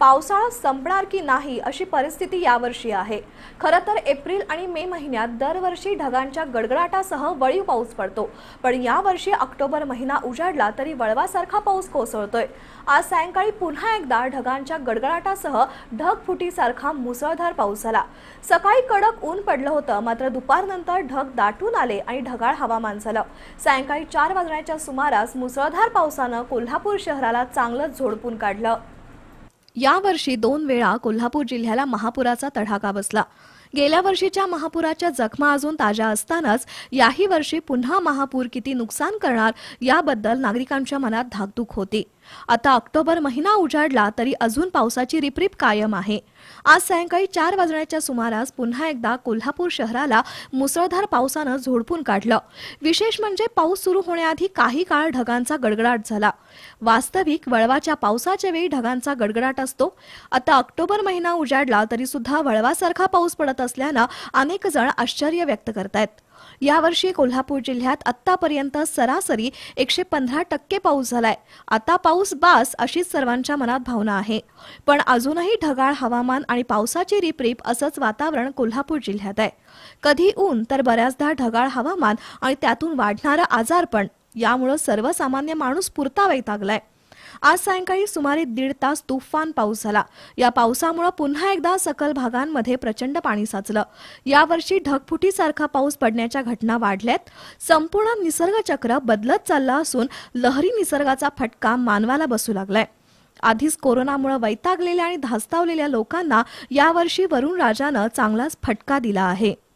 पावसाळा संपणार की नाही अशी परिस्थिती यावर्षी आहे खरं तर एप्रिल आणि मे महिन्यात दरवर्षी ढगांच्या गडगडाटासह वळीव पाऊस पडतो पण यावर्षी ऑक्टोबर महिना उजाडला तरी वळवासारखा पाऊस कोसळतोय आज सायंकाळी पुन्हा एकदा ढगांच्या गडगडाटासह ढग फुटीसारखा मुसळधार पाऊस झाला सकाळी कडक ऊन पडलं होतं मात्र दुपारनंतर ढग दाटून आले आणि ढगाळ हवामान झालं सायंकाळी चार वाजण्याच्या सुमारास मुसळधार पावसानं कोल्हापूर शहराला चांगलं झोडपून काढलं यावर्षी दोन वेळा कोल्हापूर जिल्ह्याला महापुराचा तडाखा बसला गेल्या वर्षीच्या महापुराच्या जखमा अजून ताज्या असतानाच याही वर्षी पुन्हा महापूर किती नुकसान करणार याबद्दल नागरिकांच्या मनात धाकधूक होती आता ऑक्टोबर महिना उजाडला तरी अजून पावसाची रिपरिप कायम आहे आज सायंकाळी चार वाजण्याच्या सुमारास पुन्हा एकदा कोल्हापूर शहराला मुसळधार पावसानं झोडपून काढलं विशेष म्हणजे पाऊस सुरू होण्याआधी काही काळ ढगांचा गडगडाट झाला वास्तविक वळवाच्या पावसाच्या वेळी ढगांचा गडगडाट असतो आता ऑक्टोबर महिना उजाडला तरी सुद्धा वळवासारखा पाऊस पडत असल्यानं अनेक जण आश्चर्य व्यक्त करतायत यावर्षी कोल्हापूर जिल्ह्यात आतापर्यंत सरासरी एकशे पंधरा टक्के पाऊस झालाय आता पाऊस पाऊस बास अशीच सर्वांच्या मनात भावना आहे पण अजूनही ढगाळ हवामान आणि पावसाची रिपरिप असंच वातावरण कोल्हापूर जिल्ह्यात आहे कधी ऊन तर बऱ्याचदा ढगाळ हवामान आणि त्यातून वाढणारं आजारपण यामुळं सर्वसामान्य माणूस पुरता वैतागलाय आज सायंकाळी सुमारे दीड तास तुफान पाऊस झाला या पावसामुळे पुन्हा एकदा सकल भागांमध्ये प्रचंड पाणी साचलं यावर्षी ढगफुटीसारखा पाऊस पडण्याच्या घटना वाढल्यात संपूर्ण निसर्गचक्र बदलत चाललं असून लहरी निसर्गाचा फटका मानवाला बसू लागलाय आधीच कोरोनामुळे वैतागलेल्या आणि धास्तावलेल्या लोकांना यावर्षी वरुण राजानं चांगलाच फटका दिला आहे